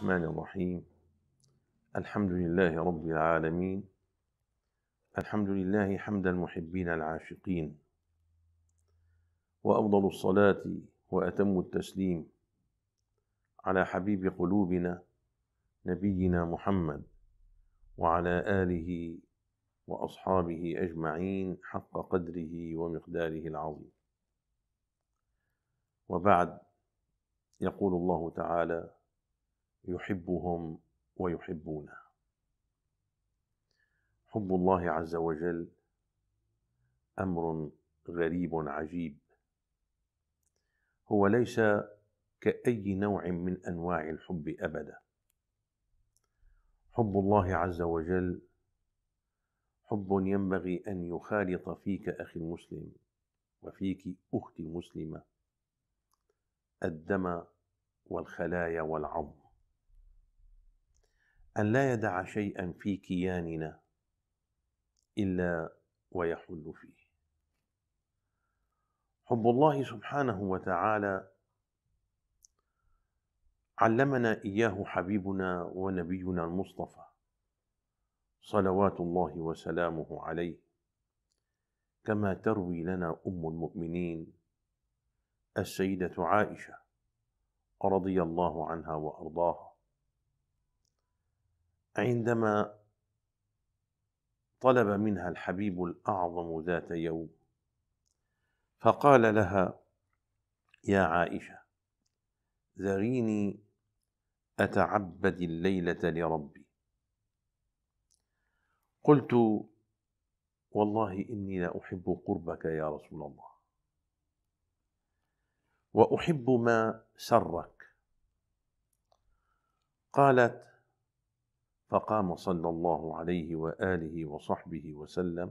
الرحمن الرحيم الحمد لله رب العالمين الحمد لله حمد المحبين العاشقين وافضل الصلاه واتم التسليم على حبيب قلوبنا نبينا محمد وعلى اله واصحابه اجمعين حق قدره ومقداره العظيم وبعد يقول الله تعالى يحبهم ويحبونه حب الله عز وجل امر غريب عجيب هو ليس كاي نوع من انواع الحب ابدا حب الله عز وجل حب ينبغي ان يخالط فيك اخي المسلم وفيك اختي المسلمه الدم والخلايا والعظم أن لا يدع شيئا في كياننا إلا ويحل فيه حب الله سبحانه وتعالى علمنا إياه حبيبنا ونبينا المصطفى صلوات الله وسلامه عليه كما تروي لنا أم المؤمنين السيدة عائشة رضي الله عنها وأرضاها عندما طلب منها الحبيب الاعظم ذات يوم فقال لها يا عائشه ذريني اتعبد الليله لربي قلت والله اني لا احب قربك يا رسول الله واحب ما سرك قالت فقام صلى الله عليه واله وصحبه وسلم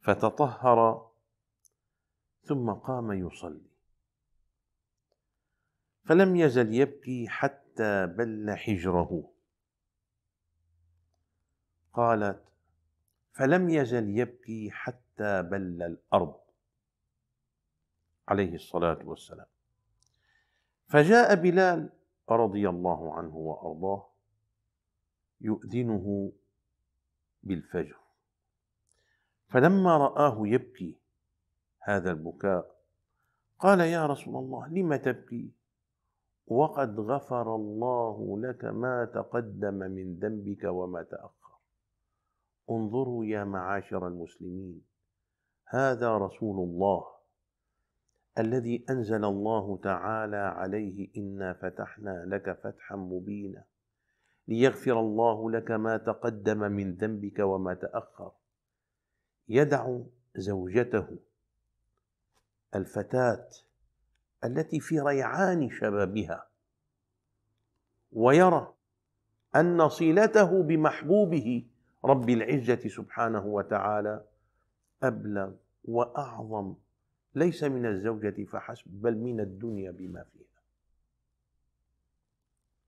فتطهر ثم قام يصلي فلم يزل يبكي حتى بل حجره قالت فلم يزل يبكي حتى بل الارض عليه الصلاه والسلام فجاء بلال رضي الله عنه وارضاه يؤذنه بالفجر فلما رآه يبكي هذا البكاء قال يا رسول الله لم تبكي وقد غفر الله لك ما تقدم من ذنبك وما تأخر انظروا يا معاشر المسلمين هذا رسول الله الذي أنزل الله تعالى عليه إنا فتحنا لك فتحا مبينا ليغفر الله لك ما تقدم من ذنبك وما تاخر يدع زوجته الفتاه التي في ريعان شبابها ويرى ان صلته بمحبوبه رب العزه سبحانه وتعالى ابلغ واعظم ليس من الزوجه فحسب بل من الدنيا بما فيها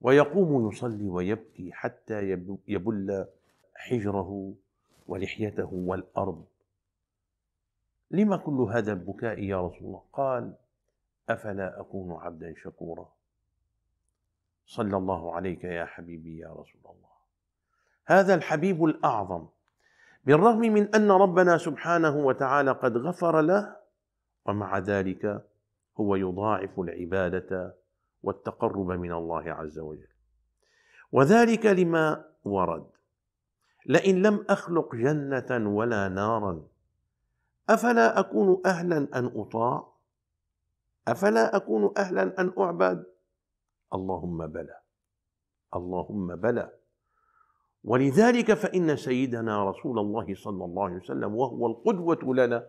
ويقوم يصلي ويبكي حتى يبل حجره ولحيته والأرض لما كل هذا البكاء يا رسول الله قال أفلا أكون عبدا شكورا صلى الله عليك يا حبيبي يا رسول الله هذا الحبيب الأعظم بالرغم من أن ربنا سبحانه وتعالى قد غفر له ومع ذلك هو يضاعف العبادة والتقرب من الله عز وجل وذلك لما ورد لئن لم اخلق جنه ولا نارا افلا اكون اهلا ان اطاع افلا اكون اهلا ان اعبد اللهم بلى اللهم بلى ولذلك فان سيدنا رسول الله صلى الله عليه وسلم وهو القدوه لنا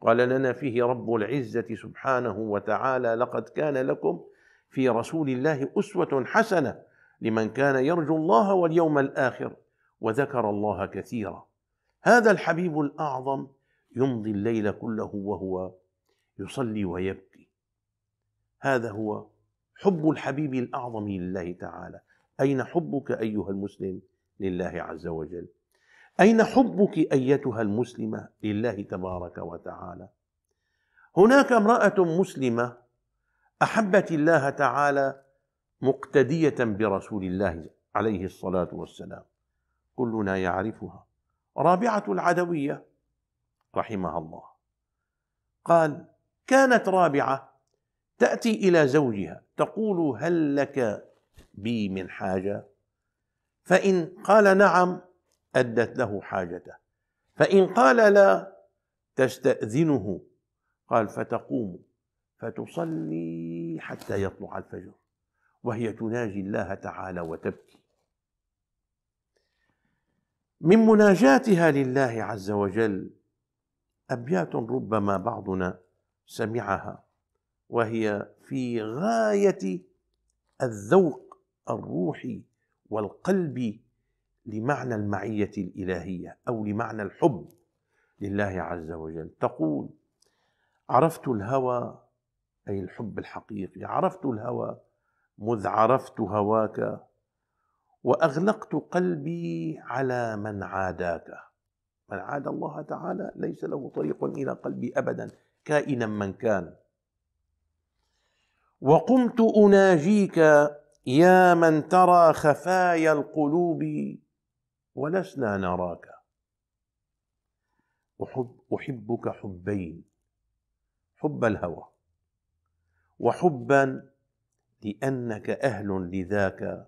قال لنا فيه رب العزه سبحانه وتعالى لقد كان لكم في رسول الله اسوه حسنه لمن كان يرجو الله واليوم الاخر وذكر الله كثيرا هذا الحبيب الاعظم يمضي الليل كله وهو يصلي ويبكي هذا هو حب الحبيب الاعظم لله تعالى اين حبك ايها المسلم لله عز وجل اين حبك ايتها المسلمه لله تبارك وتعالى هناك امراه مسلمه احبت الله تعالى مقتديه برسول الله عليه الصلاه والسلام كلنا يعرفها رابعه العدويه رحمها الله قال كانت رابعه تاتي الى زوجها تقول هل لك بي من حاجه فان قال نعم ادت له حاجته فان قال لا تستاذنه قال فتقوم فتصلي حتى يطلع الفجر وهي تناجي الله تعالى وتبكي من مناجاتها لله عز وجل ابيات ربما بعضنا سمعها وهي في غايه الذوق الروحي والقلبي لمعنى المعيه الالهيه او لمعنى الحب لله عز وجل تقول عرفت الهوى أي الحب الحقيقي عرفت الهوى مذ عرفت هواك وأغلقت قلبي على من عاداك من عاد الله تعالى ليس له طريق إلى قلبي أبدا كائنا من كان وقمت أناجيك يا من ترى خفايا القلوب ولسنا نراك أحب أحبك حبين حب الهوى وحبا لانك اهل لذاك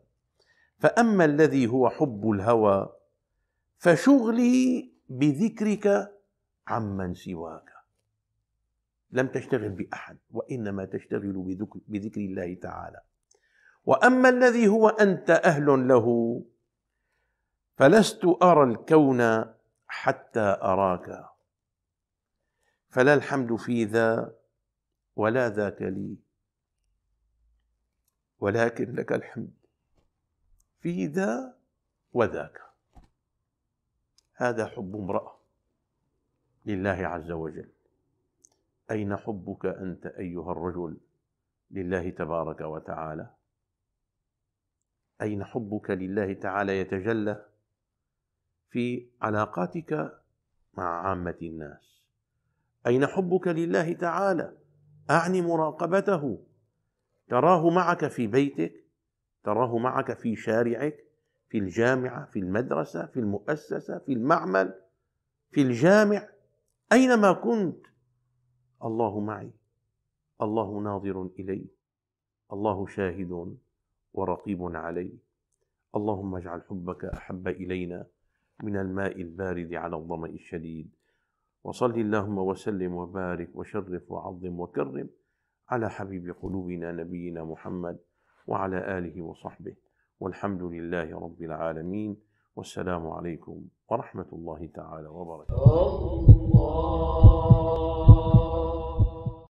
فاما الذي هو حب الهوى فشغلي بذكرك عمن سواك لم تشتغل باحد وانما تشتغل بذكر الله تعالى واما الذي هو انت اهل له فلست ارى الكون حتى اراك فلا الحمد في ذا ولا ذاك لي ولكن لك الحمد في ذا وذاك هذا حب امرأة لله عز وجل أين حبك أنت أيها الرجل لله تبارك وتعالى أين حبك لله تعالى يتجلى في علاقاتك مع عامة الناس أين حبك لله تعالى اعني مراقبته تراه معك في بيتك تراه معك في شارعك في الجامعه في المدرسه في المؤسسه في المعمل في الجامع اينما كنت الله معي الله ناظر الي الله شاهد ورقيب علي اللهم اجعل حبك احب الينا من الماء البارد على الظما الشديد وصل اللهم وسلم وبارك وشرف وعظم وكرم على حبيب قلوبنا نبينا محمد وعلى آله وصحبه والحمد لله رب العالمين والسلام عليكم ورحمة الله تعالى وبركاته